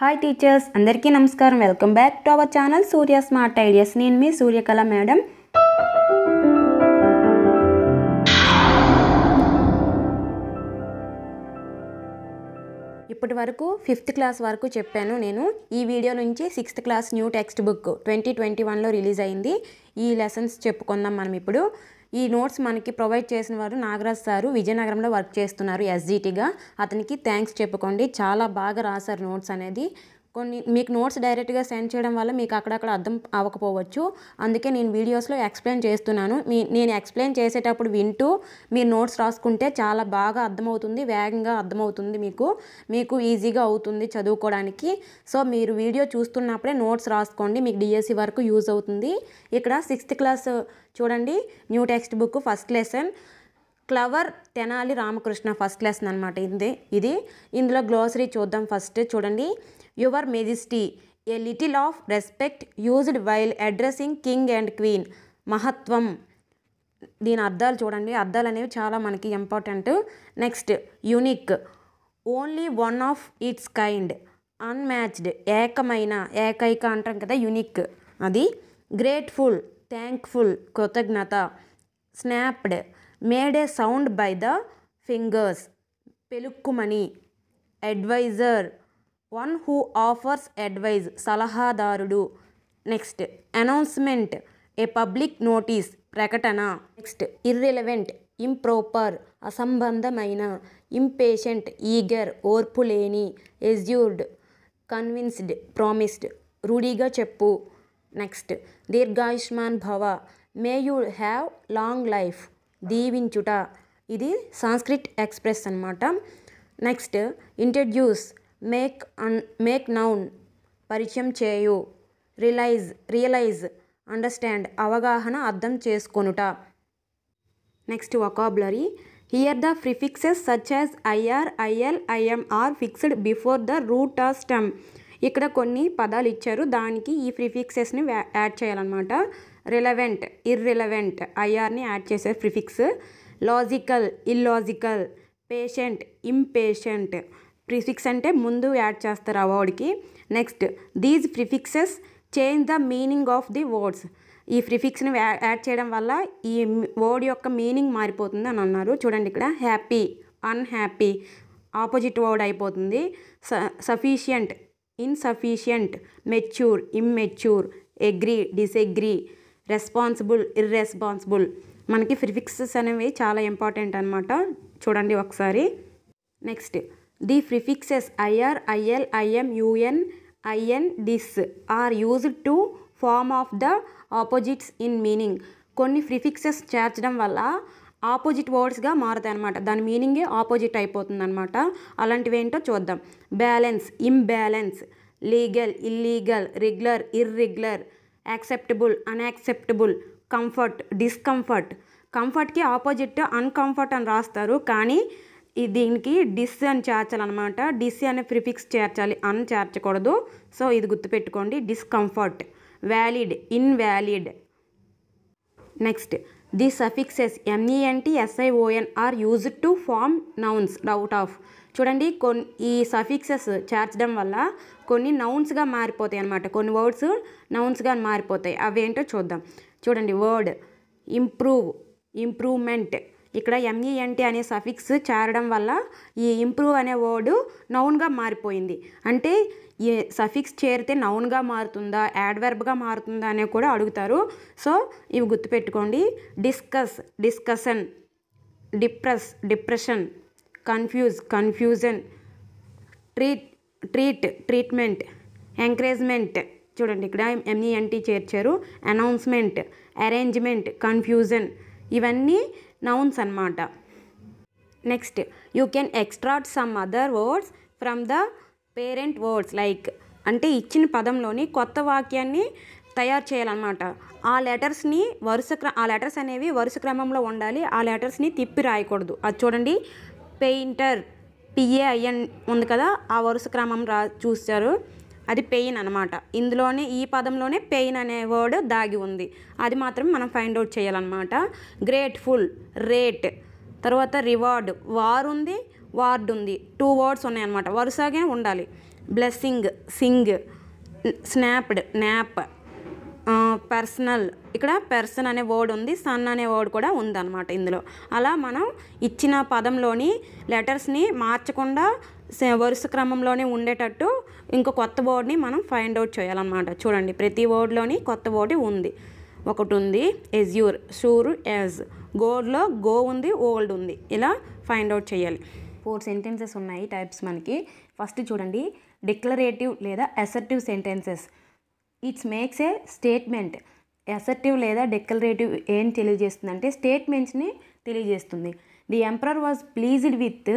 hi teachers అందరికీ నమస్కారం welcome back to our channel Surya smart ideas నేను మీ సూర్యకళ మేడం ఇప్పటి వరకు ఫిఫ్త్ క్లాస్ వరకు చెప్పాను నేను ఈ వీడియో నుంచి sixth class new text book twenty twenty వన్లో రిలీజ్ అయింది ఈ లెసన్స్ చెప్పుకుందాం మనం ఇప్పుడు ఈ నోట్స్ మనకి ప్రొవైడ్ చేసిన వారు నాగరాజ్ సారు విజయనగరంలో వర్క్ చేస్తున్నారు ఎస్జిటిగా అతనికి థ్యాంక్స్ చెప్పుకోండి చాలా బాగా రాశారు నోట్స్ అనేది కొన్ని మీకు నోట్స్ డైరెక్ట్గా సెండ్ చేయడం వల్ల మీకు అక్కడక్కడ అర్థం అవ్వకపోవచ్చు అందుకే నేను వీడియోస్లో ఎక్స్ప్లెయిన్ చేస్తున్నాను మీ నేను ఎక్స్ప్లెయిన్ చేసేటప్పుడు వింటూ మీరు నోట్స్ రాసుకుంటే చాలా బాగా అర్థమవుతుంది వేగంగా అర్థమవుతుంది మీకు మీకు ఈజీగా అవుతుంది చదువుకోవడానికి సో మీరు వీడియో చూస్తున్నప్పుడే నోట్స్ రాసుకోండి మీకు డిఎస్సి వరకు యూజ్ అవుతుంది ఇక్కడ సిక్స్త్ క్లాస్ చూడండి new text book first lesson clever Tenali Ramakrishna first lesson అనమాట ఇది ఇది ఇందులో గ్లోసరీ చూద్దాం ఫస్ట్ చూడండి your majesty a little of respect used while addressing king and queen మహత్వం దీని అర్థాలు చూడండి అర్థాలు అనేవి చాలా మనకి important next unique only one of its kind unmatched ఏకమైన ఏకైక అంటాం కదా యునిక్ అది గ్రేట్ఫుల్ థ్యాంక్ఫుల్ కృతజ్ఞత snapped made a sound by the fingers పెలుక్కుమని advisor one who offers advice సలహాదారుడు next announcement a public notice ప్రకటన నెక్స్ట్ ఇర్రెలవెంట్ ఇంప్రోపర్ అసంబంధమైన impatient eager ఓర్పు లేని ఎజ్యూర్డ్ కన్విన్స్డ్ ప్రామిస్డ్ రూఢీగా చెప్పు నెక్స్ట్ దీర్ఘాయుష్మాన్ భవ may you have long life దీవించుట ఇది సాంస్క్రిట్ ఎక్స్ప్రెస్ అనమాట next introduce make an make noun పరిచయం చేయు రిలైజ్ రియలైజ్ అండర్స్టాండ్ అవగాహన అర్థం చేసుకొనుట next vocabulary here the prefixes such as IR IL IM are fixed before the root of stem ఇక్కడ కొన్ని పదాలు ఇచ్చారు దానికి ఈ ప్రిఫిక్సెస్ని యాడ్ చేయాలన్నమాట రిలవెంట్ ఇర్రిలవెంట్ ఐఆర్ని యాడ్ చేశారు prefix logical illogical patient impatient prefix అంటే ముందు యాడ్ చేస్తారు ఆ వర్డ్కి next these prefixes change the meaning of the words ఈ ప్రిఫిక్స్ని యాడ్ చేయడం వల్ల ఈ వర్డ్ యొక్క మీనింగ్ మారిపోతుంది అని అన్నారు చూడండి ఇక్కడ హ్యాపీ అన్హ్యాపీ ఆపోజిట్ వర్డ్ అయిపోతుంది స sufficient insufficient mature immature agree disagree responsible irresponsible మనకి ప్రిఫిక్సెస్ అనేవి చాలా ఇంపార్టెంట్ అనమాట చూడండి ఒకసారి next the prefixes IR IL IM UN IN dis are used to form of the opposites in meaning కొన్ని prefixes చేర్చడం వల్ల ఆపోజిట్ వర్డ్స్గా మారుతాయి అనమాట దాని మీనింగే ఆపోజిట్ అయిపోతుంది అనమాట అలాంటివి ఏంటో చూద్దాం balance imbalance legal illegal regular irregular acceptable unacceptable comfort discomfort కంఫర్ట్కి ఆపోజిట్ అన్కంఫర్ట్ అని రాస్తారు కానీ దీనికి డిస్ అని చేర్చాలి అనమాట డిస్ అనే ప్రిఫిక్స్ చేర్చాలి అని చేర్చకూడదు సో ఇది గుర్తుపెట్టుకోండి discomfort valid invalid next the suffixes MENT SION are used to form nouns doubt of చూడండి కొన్ని ఈ సఫిక్సెస్ చేర్చడం వల్ల కొన్ని నౌన్స్గా మారిపోతాయి అనమాట కొన్ని వర్డ్స్ నౌన్స్గా మారిపోతాయి అవేంటో చూద్దాం చూడండి వర్డ్ ఇంప్రూవ్ ఇంప్రూవ్మెంట్ ఇక్కడ ఎంఈఎన్టీ e అనే సఫిక్స్ చేరడం వల్ల ఈ ఇంప్రూవ్ అనే వర్డ్ నౌన్గా మారిపోయింది అంటే ఈ సఫిక్స్ చేరితే నౌన్గా మారుతుందా యాడ్వర్బ్గా మారుతుందా అనే కూడా అడుగుతారు సో ఇవి గుర్తుపెట్టుకోండి discuss discussion depress depression confuse confusion treat treat treatment encouragement చూడండి ఇక్కడ ఎంఈఎన్టీ e చేర్చారు అనౌన్స్మెంట్ అరేంజ్మెంట్ కన్ఫ్యూజన్ ఇవన్నీ నౌన్స్ అనమాట next you can extract some other words from the parent words like అంటే ఇచ్చిన పదంలోని కొత్త వాక్యాన్ని తయారు చేయాలన్నమాట ఆ లెటర్స్ని వరుస క్ర ఆ లెటర్స్ అనేవి వరుస క్రమంలో ఉండాలి ఆ లెటర్స్ని తిప్పి రాయకూడదు అది చూడండి పెయింటర్ పిఏఐఎన్ ఉంది కదా ఆ వరుస క్రమం రా చూస్తారు అది పెయిన్ అనమాట ఇందులోనే ఈ పదంలోనే పెయిన్ అనే వర్డ్ దాగి ఉంది అది మాత్రం మనం ఫైండ్ అవుట్ చేయాలన్నమాట గ్రేట్ఫుల్ రేట్ తర్వాత రివార్డ్ వార్ ఉంది వార్డ్ ఉంది టూ వర్డ్స్ ఉన్నాయన్నమాట వరుసగా ఉండాలి blessing sing snapped nap personal ఇక్కడ పర్సన్ అనే వర్డ్ ఉంది సన్ అనే వర్డ్ కూడా ఉందన్నమాట ఇందులో అలా మనం ఇచ్చిన పదంలోని లెటర్స్ని మార్చకుండా వరుస క్రమంలోనే ఉండేటట్టు ఇంకో కొత్త వర్డ్ని మనం ఫైండ్ అవుట్ చేయాలన్నమాట చూడండి ప్రతి వర్డ్లోని కొత్త వర్డ్ ఉంది ఒకటి ఉంది ఎజ్యూర్ షూర్ యాజ్ గోడ్లో గో ఉంది ఓల్డ్ ఉంది ఇలా ఫైండ్ అవుట్ చేయాలి ఫోర్ సెంటెన్సెస్ ఉన్నాయి టైప్స్ మనకి ఫస్ట్ చూడండి డిక్లరేటివ్ లేదా assertive sentences it's makes a statement assertive లేదా డిక్లరేటివ్ ఏం తెలియజేస్తుంది అంటే స్టేట్మెంట్స్ని తెలియజేస్తుంది the emperor was pleased with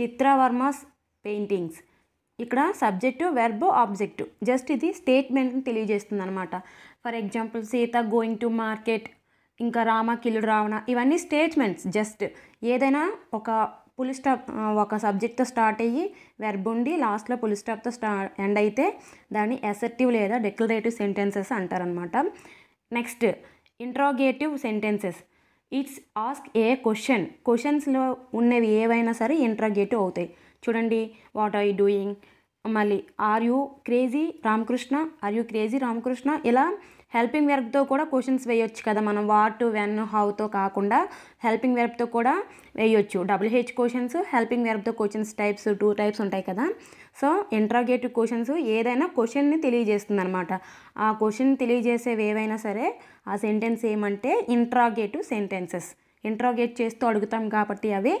Chitravarma's paintings ఇక్కడ సబ్జెక్టు వెర్బ్ ఆబ్జెక్టు జస్ట్ ఇది స్టేట్మెంట్ని తెలియజేస్తుంది అనమాట for example Sita going to market ఇంకా రామ కిలుడు రావణ ఇవన్నీ స్టేట్మెంట్స్ జస్ట్ ఏదైనా ఒక పులి స్టాప్ ఒక సబ్జెక్ట్తో స్టార్ట్ అయ్యి వెర్బ్ ఉండి లాస్ట్లో పులి స్టాప్తో స్టా ఎండ్ అయితే దాన్ని ఎసెప్టివ్ లేదా డెక్లరేటివ్ సెంటెన్సెస్ అంటారనమాట next interrogative sentences it's ask a question క్వశ్చన్స్లో ఉన్నవి ఏవైనా సరే ఇంట్రాగేటివ్ అవుతాయి చూడండి వాట్ ఆర్ యూ డూయింగ్ మళ్ళీ are you crazy Ramakrishna are you crazy Ramakrishna ఇలా హెల్పింగ్ వెర్బ్తో కూడా క్వశ్చన్స్ వేయొచ్చు కదా మనం వాట్ వెన్ హౌతో కాకుండా హెల్పింగ్ వెర్బ్తో కూడా వేయొచ్చు డబుల్ హెచ్ క్వశ్చన్స్ హెల్పింగ్ వెర్బ్తో క్వశ్చన్స్ టైప్స్ టూ టైప్స్ ఉంటాయి కదా సో ఇంట్రాగేటివ్ క్వశ్చన్స్ ఏదైనా క్వశ్చన్ని తెలియజేస్తుంది అనమాట ఆ క్వశ్చన్ తెలియజేసేవి ఏవైనా సరే ఆ సెంటెన్స్ ఏమంటే ఇంట్రాగేటివ్ సెంటెన్సెస్ ఇంట్రాగేట్ చేస్తూ అడుగుతాం కాబట్టి అవి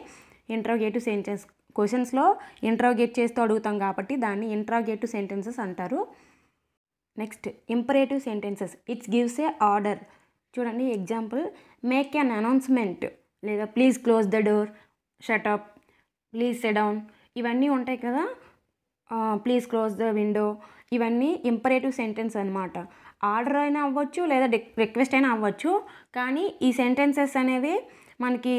ఇంట్రాగేటివ్ సెంటెన్స్ క్వశ్చన్స్లో ఇంట్రాగేట్ చేస్తూ అడుగుతాం కాబట్టి దాన్ని ఇంట్రాగేటివ్ సెంటెన్సెస్ అంటారు next imperative sentences it's gives a order చూడండి ఎగ్జాంపుల్ మేక్ అన్ అనౌన్స్మెంట్ లేదా please close the door shut up please sit down ఇవన్నీ ఉంటాయి కదా ప్లీజ్ క్లోజ్ ద విండో ఇవన్నీ ఇంపరేటివ్ సెంటెన్స్ అనమాట ఆర్డర్ అయినా అవ్వచ్చు లేదా రిక్వెస్ట్ అయినా అవ్వచ్చు కానీ ఈ సెంటెన్సెస్ అనేవి మనకి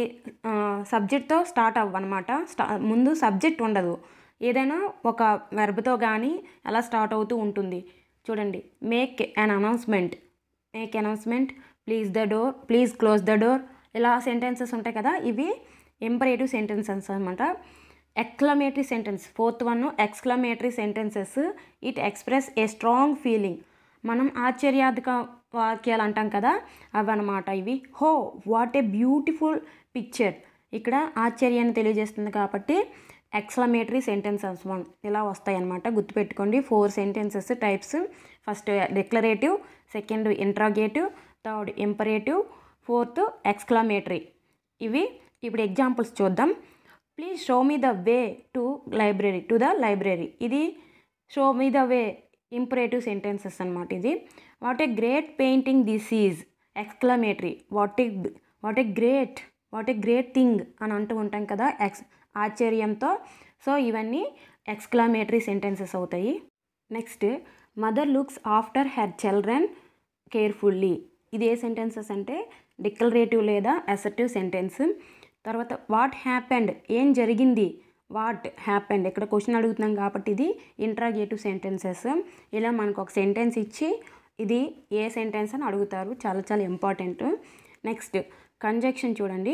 సబ్జెక్ట్తో స్టార్ట్ అవ్వనమాట స్టా ముందు సబ్జెక్ట్ ఉండదు ఏదైనా ఒక వెర్బ్తో కానీ అలా స్టార్ట్ అవుతూ ఉంటుంది చూడండి make an announcement make announcement please the door please close the door ఇలా సెంటెన్సెస్ ఉంటాయి కదా ఇవి ఎంపరేటివ్ సెంటెన్సెస్ అనమాట exclamatory sentence fourth one exclamatory sentences it express a strong feeling మనం ఆశ్చర్యార్థక వాక్యాలు అంటాం కదా అవన్నమాట ఇవి హో వాట్ ఏ బ్యూటిఫుల్ పిక్చర్ ఇక్కడ ఆశ్చర్యాన్ని తెలియజేస్తుంది కాబట్టి ఎక్స్లమేటరీ సెంటెన్సెస్ ఇలా వస్తాయి అన్నమాట గుర్తుపెట్టుకోండి four sentences types first declarative second interrogative third imperative fourth exclamatory ఇవి ఇప్పుడు ఎగ్జాంపుల్స్ చూద్దాం please show me the way to library to the library ఇది show me the way imperative sentences అనమాట ఇది what a great painting this is exclamatory what a what a great what a great thing అని అంటూ ఉంటాం కదా ఎక్స్ ఆశ్చర్యంతో so ఇవన్నీ ఎక్స్క్లమేటరీ సెంటెన్సెస్ అవుతాయి next mother looks after her children carefully ఇది ఏ సెంటెన్సెస్ అంటే డిక్లరేటివ్ లేదా అసర్టివ్ సెంటెన్స్ తర్వాత వాట్ హ్యాపెండ్ ఏం జరిగింది వాట్ హ్యాపెండ్ ఇక్కడ క్వశ్చన్ అడుగుతున్నాం కాబట్టి ఇది ఇంట్రాగేటివ్ సెంటెన్సెస్ ఇలా మనకు ఒక సెంటెన్స్ ఇచ్చి ఇది ఏ సెంటెన్స్ అని అడుగుతారు చాలా చాలా ఇంపార్టెంట్ నెక్స్ట్ కంజక్షన్ చూడండి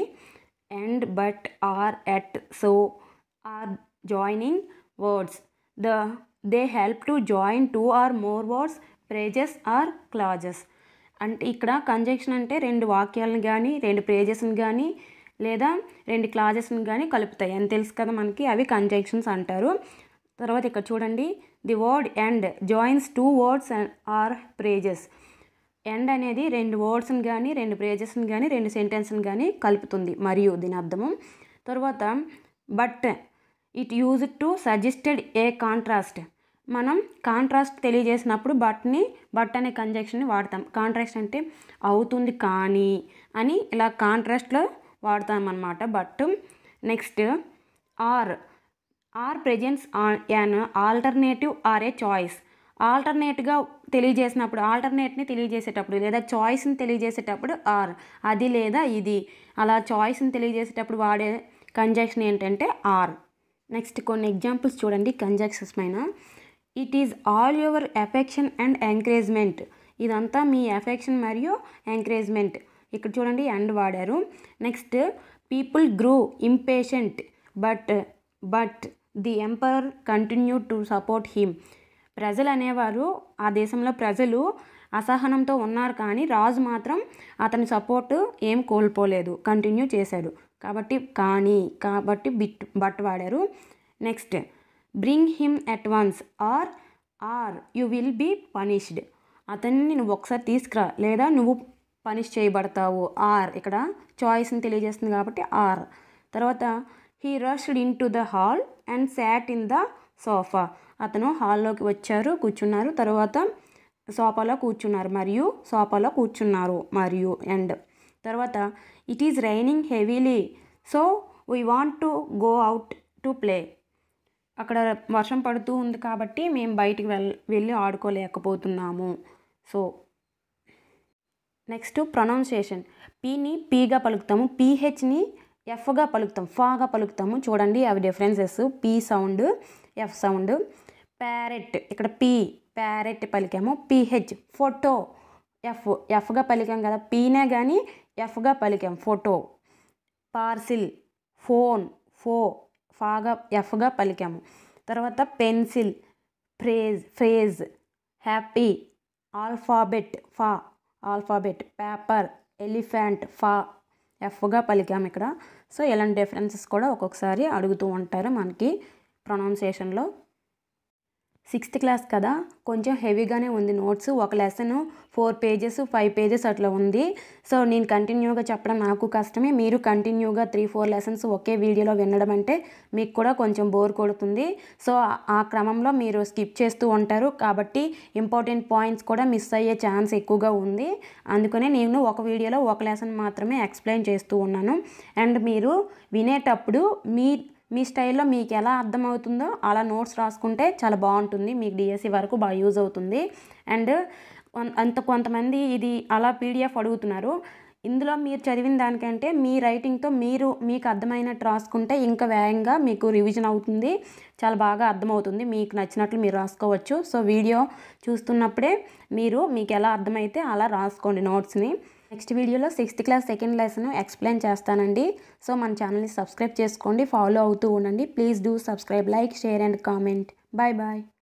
and but or yet so are joining words the they help to join two or more words phrases or clauses అంటే ఇక్కడ కంజక్షన్ అంటే రెండు వాక్యాలను కానీ రెండు ప్రేజెస్ని కానీ లేదా రెండు క్లాజెస్ని కానీ కలుపుతాయి అని తెలుసు కదా మనకి అవి కంజంక్షన్స్ అంటారు తర్వాత ఇక్కడ చూడండి the word and joins two words or phrases and అనేది రెండు వర్డ్స్ని కానీ రెండు ప్రేజెస్ని కానీ రెండు సెంటెన్స్ని కానీ కలుపుతుంది మరియు దీని అర్థము తర్వాత but it use to suggested a contrast మనం కాంట్రాస్ట్ తెలియజేసినప్పుడు బట్ని బట్ అనే కంజెక్షన్ని వాడతాం కాంట్రాస్ట్ అంటే అవుతుంది కానీ అని ఇలా కాంట్రాస్ట్లో వాడతామన్నమాట but next or or presents an alternative or a choice ఆల్టర్నేట్గా తెలియజేసినప్పుడు ఆల్టర్నేట్ని తెలియజేసేటప్పుడు లేదా చాయిస్ని తెలియజేసేటప్పుడు ఆర్ అది లేదా ఇది అలా చాయిస్ని తెలియజేసేటప్పుడు వాడే కంజక్షన్ ఏంటంటే ఆర్ నెక్స్ట్ కొన్ని ఎగ్జాంపుల్స్ చూడండి కంజక్షన్స్ పైన it is all your affection and encouragement ఇదంతా మీ ఎఫెక్షన్ మరియు ఎంకరేజ్మెంట్ ఇక్కడ చూడండి అండ్ వాడారు next people grew impatient but but the emperor continue to support him ప్రజలు అనేవారు ఆ దేశంలో ప్రజలు అసహనంతో ఉన్నారు కానీ రాజు మాత్రం అతని సపోర్ట్ ఏం కోల్పోలేదు కంటిన్యూ చేశాడు కాబట్టి కానీ కాబట్టి బిట్ బట్ వాడారు next bring him at once or or you will be punished అతన్ని నువ్వు ఒకసారి తీసుకురా లేదా నువ్వు పనిష్ చేయబడతావు ఆర్ ఇక్కడ చాయిస్ని తెలియజేస్తుంది కాబట్టి ఆర్ తర్వాత he rushed in to the hall and sat in the sofa అతను హాల్లోకి వచ్చారు కూర్చున్నారు తర్వాత సోఫాలో కూర్చున్నారు మరియు సోఫాలో కూర్చున్నారు మరియు అండ్ తర్వాత it is raining heavily so we want to go out to play అక్కడ వర్షం పడుతూ ఉంది కాబట్టి మేము బయటికి వెళ్ వెళ్ళి ఆడుకోలేకపోతున్నాము సో నెక్స్ట్ ప్రొనౌన్సియేషన్ పీని పీగా పలుకుతాము పీహెచ్ని ఎఫ్గా పలుకుతాం ఫాగా పలుకుతాము చూడండి అవి differences P sound F sound parrot ఇక్కడ పీ ప్యారెట్ పలికాము పీహెచ్ ఫోటో ఎఫ్ ఎఫ్గా పలికాం కదా పీనే కానీ ఎఫ్గా పలికాం ఫోటో పార్సిల్ ఫోన్ ఫో ఫాగా ఎఫ్గా పలికాము తర్వాత pencil phrase phrase happy alphabet ఫా ఆల్ఫాబెట్ పేపర్ ఎలిఫెంట్ ఫా ఎఫ్గా పలికాము ఇక్కడ సో ఇలాంటి డిఫరెన్సెస్ కూడా ఒక్కొక్కసారి అడుగుతూ ఉంటారు మనకి ప్రొనౌన్సియేషన్లో సిక్స్త్ క్లాస్ కదా కొంచెం హెవీగానే ఉంది నోట్స్ ఒక lesson four pages five pages అట్లా ఉంది సో నేను కంటిన్యూగా చెప్పడం నాకు కష్టమే మీరు కంటిన్యూగా త్రీ ఫోర్ లెసన్స్ ఒకే వీడియోలో వినడం అంటే మీకు కూడా కొంచెం బోర్ కొడుతుంది సో ఆ క్రమంలో మీరు స్కిప్ చేస్తూ ఉంటారు కాబట్టి ఇంపార్టెంట్ పాయింట్స్ కూడా మిస్ అయ్యే ఛాన్స్ ఎక్కువగా ఉంది అందుకనే నేను ఒక వీడియోలో ఒక లెసన్ మాత్రమే ఎక్స్ప్లెయిన్ చేస్తూ ఉన్నాను అండ్ మీరు వినేటప్పుడు మీ మీ స్టైల్లో మీకు ఎలా అర్థమవుతుందో అలా నోట్స్ రాసుకుంటే చాలా బాగుంటుంది మీకు డిఎస్సి e వరకు బాగా యూజ్ అవుతుంది అండ్ అంత కొంతమంది ఇది అలా పీడిఎఫ్ అడుగుతున్నారు ఇందులో మీరు చదివిన దానికంటే మీ రైటింగ్తో మీరు మీకు అర్థమైనట్టు రాసుకుంటే ఇంకా వేగంగా మీకు రివిజన్ అవుతుంది చాలా బాగా అర్థమవుతుంది మీకు నచ్చినట్లు మీరు రాసుకోవచ్చు సో వీడియో చూస్తున్నప్పుడే మీరు మీకు ఎలా అర్థమైతే అలా రాసుకోండి నోట్స్ని నెక్స్ట్ వీడియోలో sixth class second lesson explain చేస్తానండి సో మన ఛానల్ని సబ్స్క్రైబ్ చేసుకోండి ఫాలో అవుతూ ఉండండి please do subscribe like share and comment bye bye